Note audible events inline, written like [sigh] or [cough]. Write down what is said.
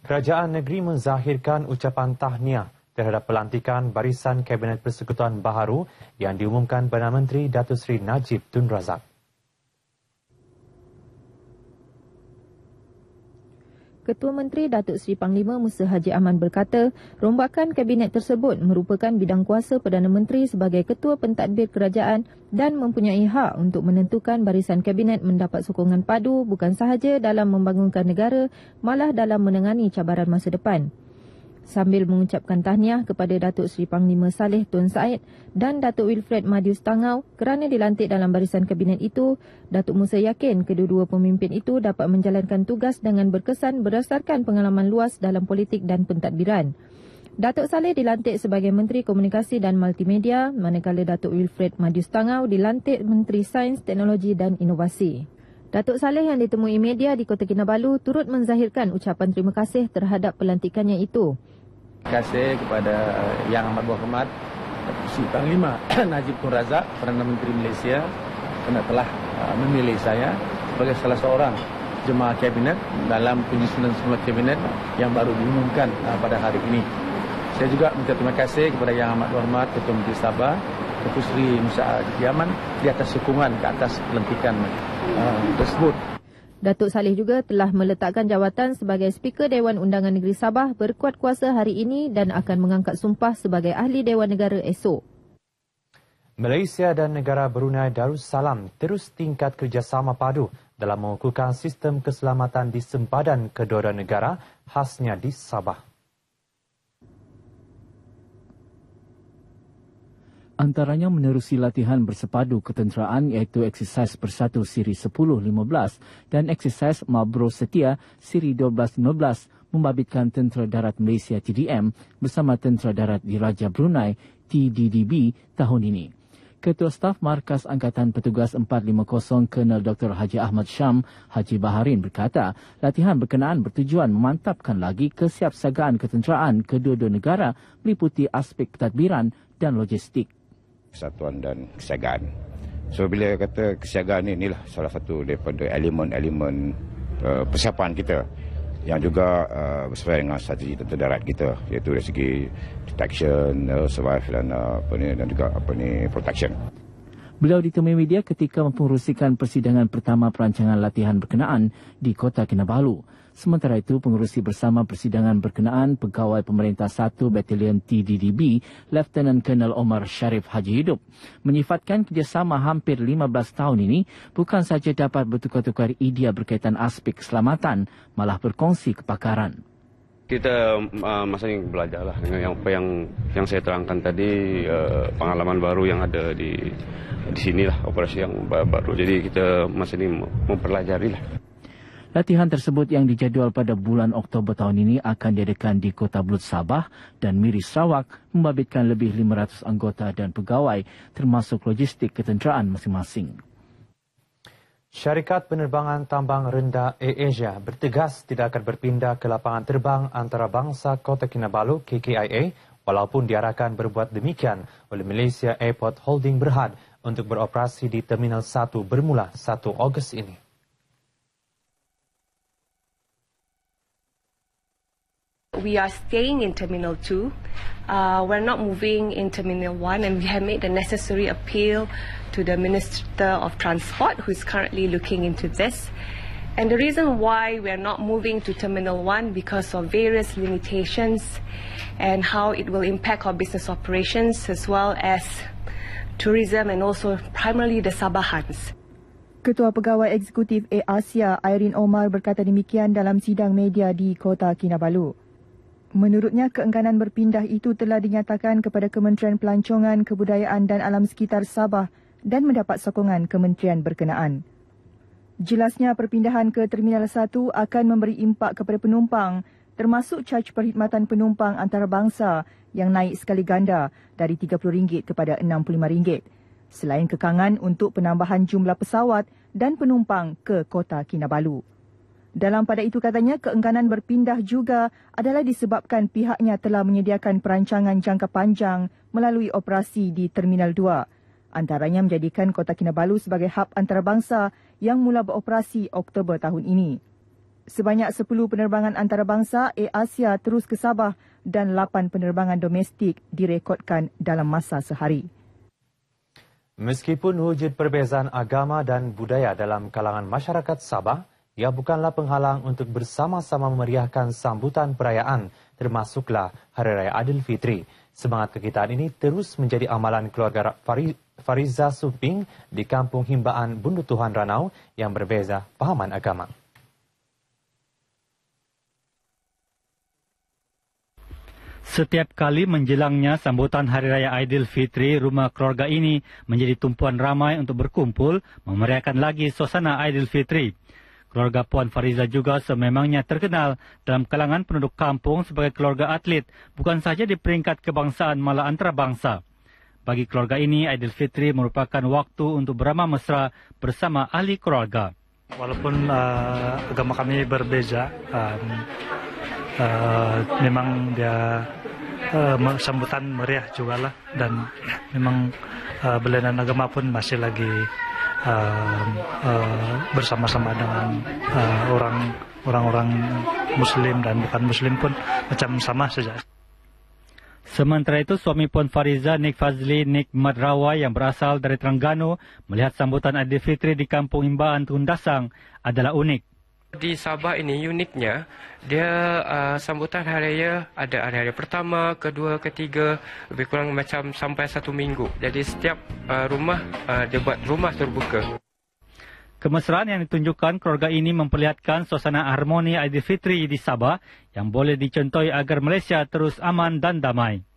Kerajaan negeri menzahirkan ucapan tahniah terhadap pelantikan barisan Kabinet Persekutuan Baharu yang diumumkan Perdana Menteri Datuk Seri Najib Tun Razak. Ketua Menteri Datuk Seri Panglima Musa Haji Aman berkata, rombakan kabinet tersebut merupakan bidang kuasa Perdana Menteri sebagai ketua pentadbir kerajaan dan mempunyai hak untuk menentukan barisan kabinet mendapat sokongan padu bukan sahaja dalam membangunkan negara, malah dalam menangani cabaran masa depan sambil mengucapkan tahniah kepada Datuk Seri Panglima Saleh Tun Said dan Datuk Wilfred Madius Tangau kerana dilantik dalam barisan kabinet itu, Datuk Musa yakin kedua-dua pemimpin itu dapat menjalankan tugas dengan berkesan berdasarkan pengalaman luas dalam politik dan pentadbiran. Datuk Saleh dilantik sebagai Menteri Komunikasi dan Multimedia manakala Datuk Wilfred Madius Tangau dilantik Menteri Sains, Teknologi dan Inovasi. Datuk Saleh yang ditemui media di Kota Kinabalu turut menzahirkan ucapan terima kasih terhadap pelantikannya itu. Terima kasih kepada Yang Amat Berhormat Si Panglima [clears throat] Najib Tun Razak, Perdana Menteri Malaysia kerana telah uh, memilih saya sebagai salah seorang jemaah kabinet dalam penyusunan semula kabinet yang baru diumumkan uh, pada hari ini. Saya juga minta terima kasih kepada Yang Amat Berhormat Ketua Menteri Sabah, Ketua Seri Musa Diaman di atas sokongan ke atas pelantikan mereka. Ah, tersebut. Datuk Saleh juga telah meletakkan jawatan sebagai Speaker Dewan Undangan Negeri Sabah berkuat kuasa hari ini dan akan mengangkat sumpah sebagai Ahli Dewan Negara esok. Malaysia dan negara Brunei Darussalam terus tingkat kerjasama padu dalam mengukuhkan sistem keselamatan di sempadan kedua-dua negara khasnya di Sabah. antaranya menerusi latihan bersepadu ketenteraan iaitu eksersis bersatu siri 10-15 dan eksersis Mabro Setia siri 12-15 membabitkan Tentera Darat Malaysia TDM bersama Tentera Darat Diraja Brunei TDDB tahun ini. Ketua Staf Markas Angkatan Petugas 450 Kenal Dr. Haji Ahmad Syam Haji Baharin berkata, latihan berkenaan bertujuan memantapkan lagi kesiapsagaan ketenteraan kedua-dua negara meliputi aspek pentadbiran dan logistik kesatuan dan kesiagaan. So bila kata kesiagaan ini inilah salah satu daripada elemen-elemen uh, persiapan kita yang juga uh, bersesuaian dengan strategi tentera darat kita iaitu dari segi detection, uh, survive dan uh, apa ni dan juga apa ni protection. Beliau ditemui media ketika mempengerusikan persidangan pertama perancangan latihan berkenaan di Kota Kinabalu. Sementara itu, pengurusi bersama persidangan berkenaan Pegawai Pemerintah 1 Batalion TDDB, Lieutenant Colonel Omar Sharif Haji Hidup, menyifatkan kerjasama hampir 15 tahun ini bukan saja dapat bertukar-tukar idea berkaitan aspek keselamatan, malah berkongsi kepakaran kita uh, ah, masa ini belajar lah dengan yang, apa yang yang saya terangkan tadi uh, pengalaman baru yang ada di di sinilah operasi yang baru. Jadi kita masa ini mempelajari lah. Latihan tersebut yang dijadual pada bulan Oktober tahun ini akan diadakan di Kota Blut Sabah dan Miri Sarawak membabitkan lebih 500 anggota dan pegawai termasuk logistik ketenteraan masing-masing. Syarikat penerbangan tambang rendah Air Asia bertegas tidak akan berpindah ke lapangan terbang antarabangsa Kota Kinabalu KKIA walaupun diarahkan berbuat demikian oleh Malaysia Airport Holding Berhad untuk beroperasi di Terminal 1 bermula 1 Ogos ini. we are staying in Terminal 2. Uh, we're not moving in Terminal 1 and we have made the necessary appeal to the Minister of Transport who is currently looking into this. And the reason why we are not moving to Terminal 1 because of various limitations and how it will impact our business operations as well as tourism and also primarily the Sabahans. Ketua Pegawai Eksekutif A Asia Irene Omar berkata demikian dalam sidang media di Kota Kinabalu. Menurutnya, keengganan berpindah itu telah dinyatakan kepada Kementerian Pelancongan Kebudayaan dan Alam Sekitar Sabah dan mendapat sokongan Kementerian Berkenaan. Jelasnya, perpindahan ke Terminal 1 akan memberi impak kepada penumpang termasuk caj perkhidmatan penumpang antarabangsa yang naik sekali ganda dari RM30 kepada RM65 selain kekangan untuk penambahan jumlah pesawat dan penumpang ke Kota Kinabalu. Dalam pada itu katanya, keengganan berpindah juga adalah disebabkan pihaknya telah menyediakan perancangan jangka panjang melalui operasi di Terminal 2. Antaranya menjadikan Kota Kinabalu sebagai hub antarabangsa yang mula beroperasi Oktober tahun ini. Sebanyak 10 penerbangan antarabangsa Air Asia terus ke Sabah dan 8 penerbangan domestik direkodkan dalam masa sehari. Meskipun wujud perbezaan agama dan budaya dalam kalangan masyarakat Sabah, ia bukanlah penghalang untuk bersama-sama memeriahkan sambutan perayaan termasuklah Hari Raya Aidilfitri. Semangat kegiatan ini terus menjadi amalan keluarga Fariza Suping di kampung Himbaan Bundu Tuhan Ranau yang berbeza pahaman agama. Setiap kali menjelangnya sambutan Hari Raya Aidilfitri, rumah keluarga ini menjadi tumpuan ramai untuk berkumpul, memeriahkan lagi suasana Aidilfitri. Keluarga Puan Fariza juga sememangnya terkenal dalam kalangan penduduk kampung sebagai keluarga atlet, bukan sahaja di peringkat kebangsaan malah antarabangsa. Bagi keluarga ini, Aidilfitri merupakan waktu untuk beramah mesra bersama ahli keluarga. Walaupun uh, agama kami berbeza, um, uh, memang dia uh, sambutan meriah juga lah dan memang uh, belenan agama pun masih lagi uh, uh, bersama-sama dengan uh, orang orang-orang Muslim dan bukan Muslim pun macam sama saja. Sementara itu, suami Puan Fariza, Nik Fazli, Nik Madrawa yang berasal dari Terengganu melihat sambutan Adi Fitri di kampung Imbaan Tundasang adalah unik. Di Sabah ini uniknya, dia uh, sambutan hari raya ada hari raya pertama, kedua, ketiga, lebih kurang macam sampai satu minggu. Jadi setiap uh, rumah, uh, dia buat rumah terbuka. Kemesraan yang ditunjukkan keluarga ini memperlihatkan suasana harmoni Aidilfitri di Sabah yang boleh dicontohi agar Malaysia terus aman dan damai.